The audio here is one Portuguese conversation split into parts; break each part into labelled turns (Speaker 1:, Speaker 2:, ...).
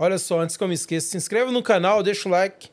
Speaker 1: Olha só, antes que eu me esqueça, se inscreva no canal, deixa o like.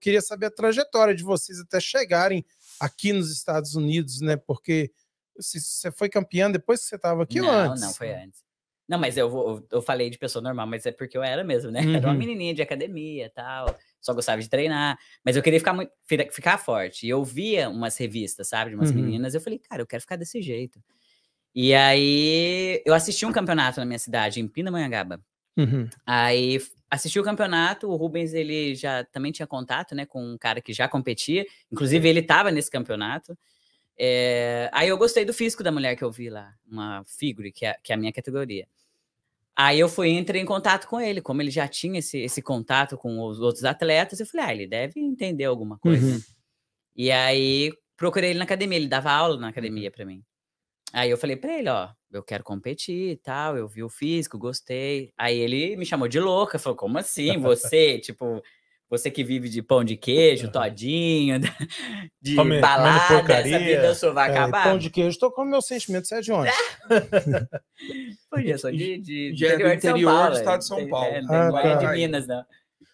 Speaker 1: Queria saber a trajetória de vocês até chegarem aqui nos Estados Unidos, né? Porque você foi campeã depois que você estava aqui não, ou antes? Não, não, foi
Speaker 2: antes. Não, mas eu, eu, eu falei de pessoa normal, mas é porque eu era mesmo, né? Uhum. Era uma uhum. menininha de academia e tal, só gostava de treinar. Mas eu queria ficar, muito, ficar forte. E eu via umas revistas, sabe, de umas uhum. meninas. Eu falei, cara, eu quero ficar desse jeito. E aí eu assisti um campeonato na minha cidade, em Pindamonhangaba. Uhum. Aí assisti o campeonato, o Rubens ele já também tinha contato, né, com um cara que já competia, inclusive ele estava nesse campeonato. É... Aí eu gostei do físico da mulher que eu vi lá, uma figure que é, que é a minha categoria. Aí eu fui entrei em contato com ele, como ele já tinha esse, esse contato com os outros atletas, eu falei, ah, ele deve entender alguma coisa. Uhum. E aí procurei ele na academia, ele dava aula na uhum. academia para mim. Aí eu falei pra ele, ó, eu quero competir e tal, eu vi o físico, gostei. Aí ele me chamou de louca, falou, como assim você, tipo, você que vive de pão de queijo, todinho, de come, balada, essa vida sua vai é, acabar. Pão de
Speaker 1: queijo, tô com meu sentimento, você é de onde?
Speaker 3: Podia, sou de, de, de, é interior, interior Paulo, do é, estado de São Paulo. É, ah, não é de tá. Minas, não.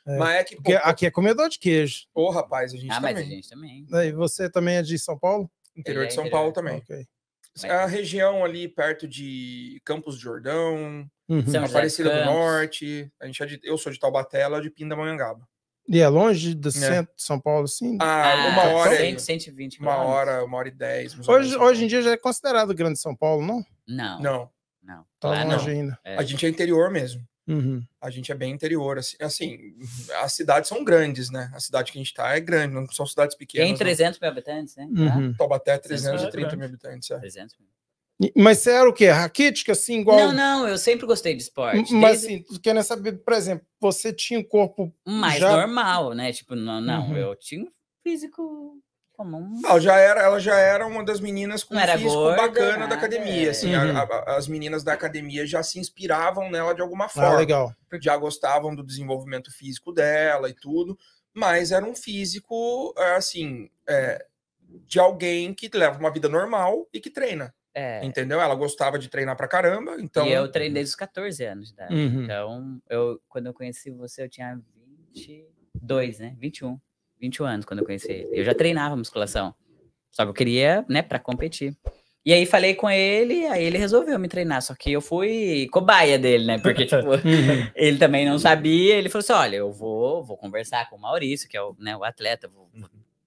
Speaker 3: É, mas é que, pô,
Speaker 1: aqui é comedor de queijo. Ô,
Speaker 3: oh, rapaz, a gente ah, também. mas a gente
Speaker 1: também. E você também é de São Paulo? Interior é de São interior. Paulo também. Ok.
Speaker 3: A região ali perto de Campos de Jordão, uhum. Aparecida do Norte. A gente é de, eu sou de Taubaté, ela é de Pindamonhangaba.
Speaker 1: E é longe do é. centro de São Paulo, sim? Ah, ah, uma hora. 100,
Speaker 3: 120 Uma hora, uma hora e dez. Hoje, hoje
Speaker 1: em né? dia já é considerado Grande São Paulo, não? Não. Não.
Speaker 3: Não. Tá longe não. ainda. É. A gente é interior mesmo. Uhum. A gente é bem interior, assim, é assim, as cidades são grandes, né? A cidade que a gente está é grande, não são cidades pequenas. Tem 300 né? não.
Speaker 2: mil habitantes, né? Uhum. Tá.
Speaker 3: Taubaté 330 é mil habitantes, é.
Speaker 2: 300
Speaker 1: mil. Mas você era o quê? Raquítica, assim, igual... Não,
Speaker 2: não, eu sempre gostei de esporte. Mas, desde...
Speaker 1: assim, querendo né, saber, por exemplo, você tinha um corpo... Mais já...
Speaker 2: normal, né? Tipo, não, não uhum. eu
Speaker 3: tinha um
Speaker 1: físico
Speaker 2: ela já
Speaker 3: era, ela já era uma das meninas com um físico gorda, bacana nada. da né? academia. Assim, uhum. a, a, as meninas da academia já se inspiravam nela de alguma ah, forma. Ah, legal. Já gostavam do desenvolvimento físico dela e tudo, mas era um físico, é, assim, é, de alguém que leva uma vida normal e que treina. É. Entendeu? Ela gostava de treinar pra caramba, então... E eu treinei desde os 14 anos de né? idade. Uhum.
Speaker 2: Então, eu, quando eu conheci você, eu tinha 22, né? 21. 21 anos quando eu conheci ele. Eu já treinava musculação. Só que eu queria, né, para competir. E aí falei com ele, aí ele resolveu me treinar, só que eu fui cobaia dele, né? Porque, tipo, ele também não sabia, ele falou assim: olha, eu vou, vou conversar com o Maurício, que é o, né, o atleta, vou, uhum.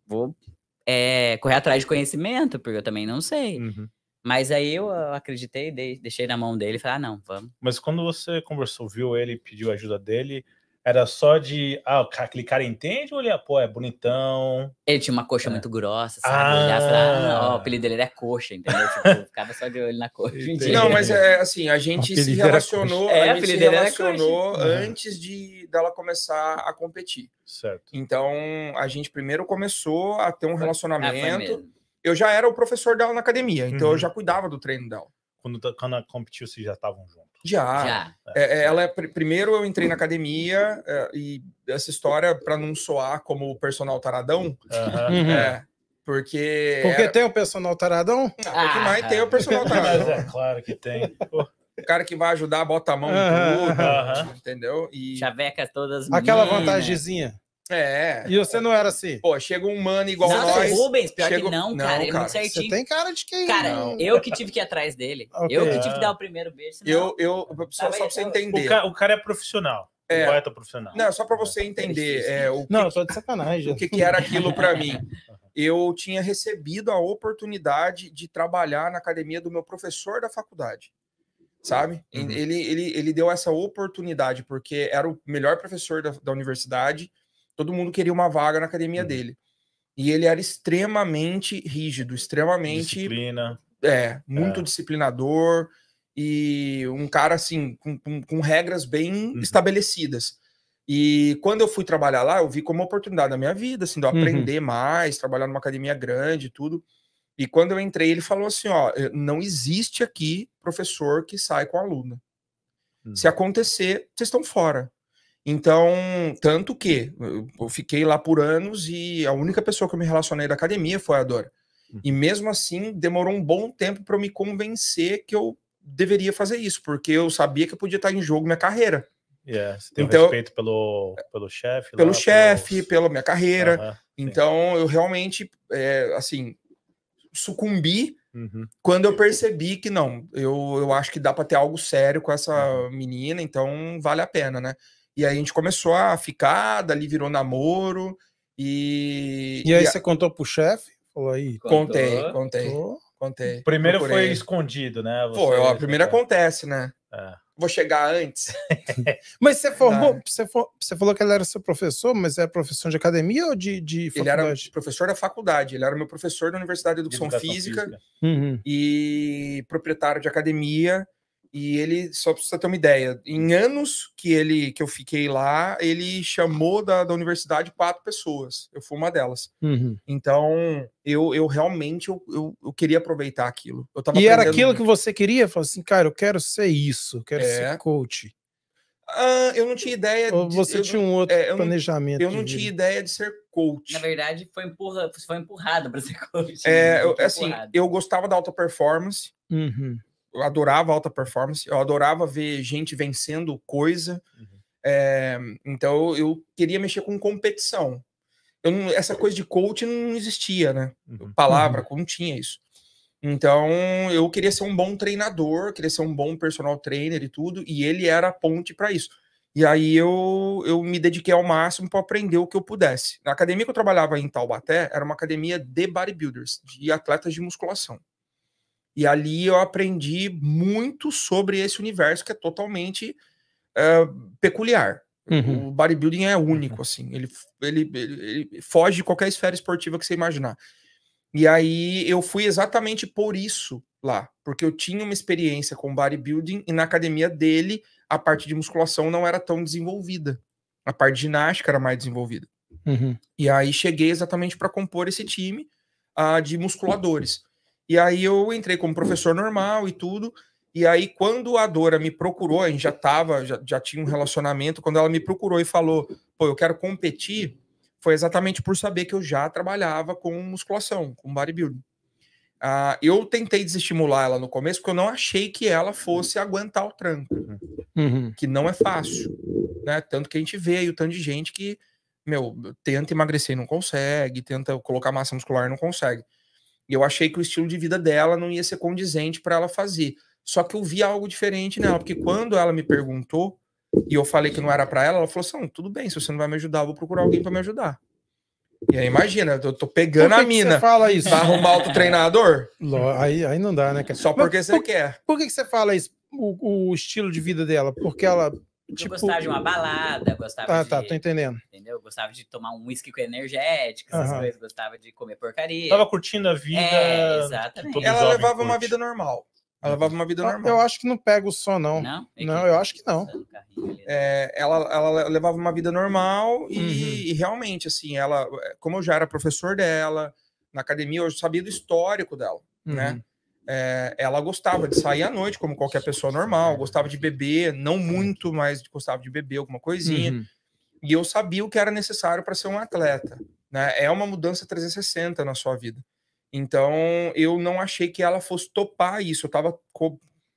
Speaker 2: vou é, correr atrás de conhecimento, porque eu também não sei. Uhum. Mas aí eu acreditei, deixei na mão
Speaker 1: dele e falei, ah, não, vamos. Mas quando você conversou, viu ele pediu ajuda dele, era só de. Ah, aquele cara entende ou ele é, pô, É
Speaker 2: bonitão. Ele tinha uma coxa é. muito grossa, sabe? Ah. Ele falava, ah, o apelido dele era coxa, entendeu? Tipo, ficava só de olho na coxa. Entendi. Não, mas é assim, a gente se relacionou. É, a gente se relacionou uhum. antes
Speaker 3: de dela começar a competir. Certo. Então, a gente primeiro começou a ter um ah, relacionamento. eu já era o professor dela na academia, então uhum. eu já cuidava do treino dela. Quando, quando competiu, vocês já estavam juntos?
Speaker 1: Já. Já.
Speaker 3: É, é ela é primeiro eu entrei na academia é, e essa história para não soar como o personal taradão, uhum. é, porque porque era... tem o personal taradão. Não, ah, porque mais tem é o personal ah, taradão. Mas é claro que tem. O cara que vai ajudar bota a mão em tudo, uhum. entendeu? E chaveca todas. Aquela vantagemzinha. É.
Speaker 1: E você não era
Speaker 3: assim? Pô, chega um mano igual não, nós. Rubens, pior que não, cara. Não, cara. É você tem
Speaker 1: cara de quem? Cara,
Speaker 3: não. eu que
Speaker 2: tive que ir atrás dele. Okay. Eu que tive que dar o primeiro beijo. Eu,
Speaker 3: eu, só, só pra você entender. O cara, o cara é profissional. É, poeta profissional. Não, só para você é entender. É, o que, não, só de sacanagem. O que, que era aquilo para mim? Eu tinha recebido a oportunidade de trabalhar na academia do meu professor da faculdade sabe? Uhum. Ele, ele, ele deu essa oportunidade, porque era o melhor professor da, da universidade, Todo mundo queria uma vaga na academia uhum. dele. E ele era extremamente rígido, extremamente. Disciplina. É, muito é. disciplinador e um cara assim, com, com, com regras bem uhum. estabelecidas. E quando eu fui trabalhar lá, eu vi como oportunidade da minha vida, assim, de eu uhum. aprender mais, trabalhar numa academia grande e tudo. E quando eu entrei, ele falou assim: ó, eh, não existe aqui professor que sai com aluna. Uhum. Se acontecer, vocês estão fora. Então, tanto que eu fiquei lá por anos e a única pessoa que eu me relacionei da academia foi a Dora. Uhum. E mesmo assim, demorou um bom tempo para eu me convencer que eu deveria fazer isso, porque eu sabia que eu podia estar em jogo minha carreira. Yeah, é, você tem então, respeito pelo, pelo chefe. Pelo chefe, pelos... pela minha carreira. Uhum, então, eu realmente, é, assim, sucumbi uhum. quando eu percebi que não, eu, eu acho que dá para ter algo sério com essa uhum. menina, então vale a pena, né? E aí a gente começou a ficar, dali virou namoro. E, e aí e a... você
Speaker 1: contou pro chefe? Falou aí. Contei, contei.
Speaker 3: Contei. Primeiro procurei. foi escondido, né? É, você... Foi, a primeira acontece, né? É. Vou chegar antes.
Speaker 1: mas você formou, você, for, você, falou que ele era seu professor, mas é professor de academia ou de, de
Speaker 3: faculdade? Ele era professor da faculdade, ele era meu professor da Universidade de Educação, Educação Física, Física. Uhum. e proprietário de academia. E ele, só pra você ter uma ideia, em anos que ele que eu fiquei lá, ele chamou da, da universidade quatro pessoas. Eu fui uma delas. Uhum. Então, eu, eu realmente eu, eu, eu queria aproveitar aquilo. Eu tava e era aquilo muito.
Speaker 1: que você queria? Falou assim, cara, eu quero ser isso, quero é. ser coach.
Speaker 3: Ah, eu não tinha ideia. Ou você de, tinha um outro é, eu planejamento. Não, eu não tinha ideia de ser coach. Na verdade, foi, empurra, foi empurrado para ser coach. É, né? eu, é assim, empurrado. eu gostava da alta performance. Uhum eu adorava alta performance, eu adorava ver gente vencendo coisa. Uhum. É, então eu queria mexer com competição. Não, essa coisa de coach não existia, né? Uhum. Palavra, não tinha isso. Então eu queria ser um bom treinador, queria ser um bom personal trainer e tudo, e ele era a ponte para isso. E aí eu, eu me dediquei ao máximo para aprender o que eu pudesse. Na academia que eu trabalhava em Taubaté, era uma academia de bodybuilders, de atletas de musculação. E ali eu aprendi muito sobre esse universo que é totalmente uh, peculiar. Uhum. O bodybuilding é único, uhum. assim. Ele, ele, ele, ele foge de qualquer esfera esportiva que você imaginar. E aí eu fui exatamente por isso lá, porque eu tinha uma experiência com bodybuilding e na academia dele a parte de musculação não era tão desenvolvida. A parte de ginástica era mais desenvolvida. Uhum. E aí cheguei exatamente para compor esse time uh, de musculadores. E aí eu entrei como professor normal e tudo. E aí, quando a Dora me procurou, a gente já tava, já, já tinha um relacionamento, quando ela me procurou e falou, pô, eu quero competir, foi exatamente por saber que eu já trabalhava com musculação, com bodybuilding. Uh, eu tentei desestimular ela no começo, porque eu não achei que ela fosse aguentar o tranco, uhum. que não é fácil, né? Tanto que a gente vê aí o tanto de gente que, meu, tenta emagrecer e não consegue, tenta colocar massa muscular e não consegue. E eu achei que o estilo de vida dela não ia ser condizente para ela fazer. Só que eu vi algo diferente nela, porque quando ela me perguntou e eu falei que não era para ela, ela falou assim: tudo bem, se você não vai me ajudar, eu vou procurar alguém para me ajudar. E aí, imagina, eu tô pegando a mina. Você fala isso? Pra arrumar outro treinador?
Speaker 1: Aí, aí não dá, né? Só porque Mas, você por, quer. Por que, que você fala isso? O, o, estilo de vida dela? Porque ela Tipo... Eu gostava de uma balada, gostava ah, tá, de. Ah, tá, tô entendendo.
Speaker 2: Entendeu? Gostava de tomar um uísque com energético, essas uhum. coisas, gostava de comer porcaria. Tava curtindo
Speaker 1: a vida. É, exatamente. Tipo ela levava curte. uma
Speaker 2: vida
Speaker 3: normal. Ela uhum. levava uma vida normal. Eu
Speaker 1: acho que não pega o som, não. Não? É não, eu acho que não. Né?
Speaker 3: É, ela, ela levava uma vida normal e, uhum. e, realmente, assim, ela, como eu já era professor dela, na academia, eu sabia do histórico dela, né? uhum. né? é, ela gostava de sair à noite, como qualquer pessoa normal, gostava de beber, não muito, mas gostava de beber alguma coisinha. Uhum. E eu sabia o que era necessário para ser um atleta. Né? É uma mudança 360 na sua vida. Então, eu não achei que ela fosse topar isso. Eu estava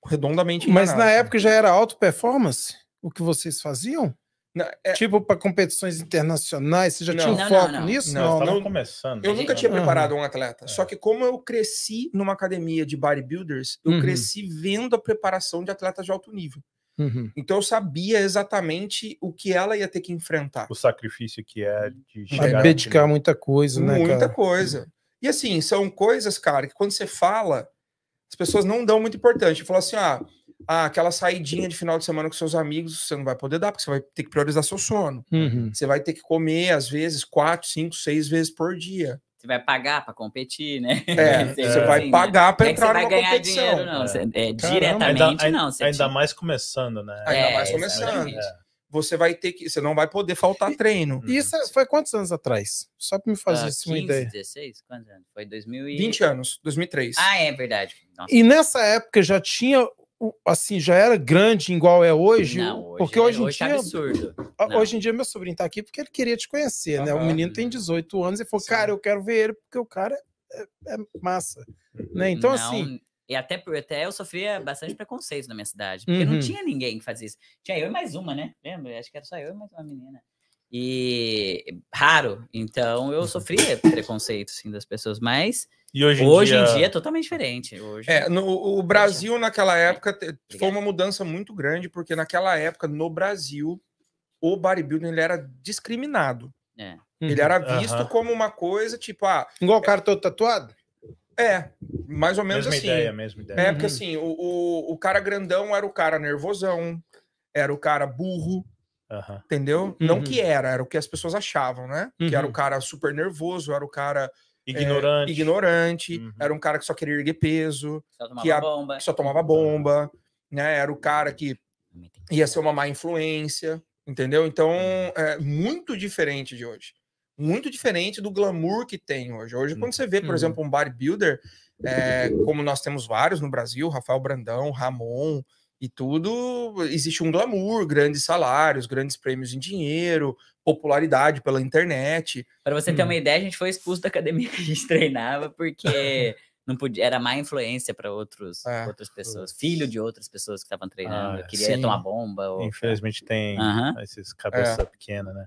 Speaker 3: redondamente enganado. Mas na
Speaker 1: época já era alto performance o que vocês
Speaker 3: faziam? Não, é... Tipo, para competições internacionais, você já não, tinha um não, foco nisso? Não, não, né?
Speaker 1: começando. Eu nunca tinha preparado um atleta.
Speaker 3: É. Só que como eu cresci numa academia de bodybuilders, eu uhum. cresci vendo a preparação de atletas de alto nível. Uhum. Então eu sabia exatamente o que ela ia ter que enfrentar. O sacrifício que é de chegar dedicar
Speaker 1: muita coisa, né? Muita cara?
Speaker 3: coisa. E assim, são coisas, cara, que quando você fala, as pessoas não dão muito importante. Fala assim, ah, ah, aquela saidinha de final de semana com seus amigos, você não vai poder dar, porque você vai ter que priorizar seu sono. Uhum. Você vai ter que comer, às vezes, quatro, cinco, seis vezes por dia.
Speaker 2: Você vai pagar para competir, né? É, você então, vai assim, pagar né? para é entrar na competição.
Speaker 1: Dinheiro, não. É. é diretamente ainda, não. Ainda, mais começando, né? Ainda é, mais começando.
Speaker 3: Você vai ter que. Você não vai poder faltar e, treino. E isso é, foi quantos anos atrás? Só para me ah, fazer ah, assim, 15, uma ideia.
Speaker 2: 16? Quantos anos? Foi 2000 e... 20 anos,
Speaker 3: 2003. Ah,
Speaker 2: é verdade. Nossa. E nessa
Speaker 1: época já tinha assim, já era grande igual é hoje? Não, hoje porque é, hoje, em hoje tá dia. É absurdo. Hoje em dia, meu sobrinho tá aqui porque ele queria te conhecer, né? O menino tem 18 anos e falou, Sim. cara, eu quero ver ele porque o cara é, é massa, né? Então, não, assim.
Speaker 2: E até, até eu sofria bastante preconceito na minha cidade, porque uhum. não tinha ninguém que fazia isso. Tinha eu e mais uma, né? Lembra? Acho que era só eu e mais uma menina e raro. Então eu uhum. sofria preconceito assim, das pessoas, mas e hoje, em, hoje dia... em dia é totalmente diferente. Hoje... É,
Speaker 3: no, o Brasil naquela é. época é. foi uma mudança muito grande, porque naquela época no Brasil o bodybuilding ele era discriminado. É. Ele era uhum. visto uhum. como uma coisa tipo, ah, igual o é cara todo tatuado? É, mais ou menos mesma assim. Ideia, mesma ideia. É, uhum. porque assim, o, o, o cara grandão era o cara nervosão, era o cara burro, Uhum. Entendeu? Uhum. Não que uhum. era, era o que as pessoas achavam, né? Uhum. Que era o uhum. cara super nervoso, era o cara. Ignorante. É, ignorante uhum. era um cara que só queria erguer peso, só que, a, que, só tomava bomba, né? Era o cara que ia ser uma má influência, entendeu? Então, é muito diferente de hoje. Muito diferente do glamour que tem hoje. Hoje, quando você vê, por exemplo, um bodybuilder, é, como nós temos vários no Brasil, Rafael Brandão, Ramon, e tudo existe um glamour, grandes salários, grandes prêmios em dinheiro, popularidade pela internet. Para você ter hum. uma
Speaker 2: ideia, a gente foi expulso da academia que a gente treinava porque não podia, era má influência para outros é. outras pessoas, filho de outras pessoas que estavam treinando, ah, queria sim. tomar bomba. Ou... Infelizmente tem esses cabeça é. pequena, né?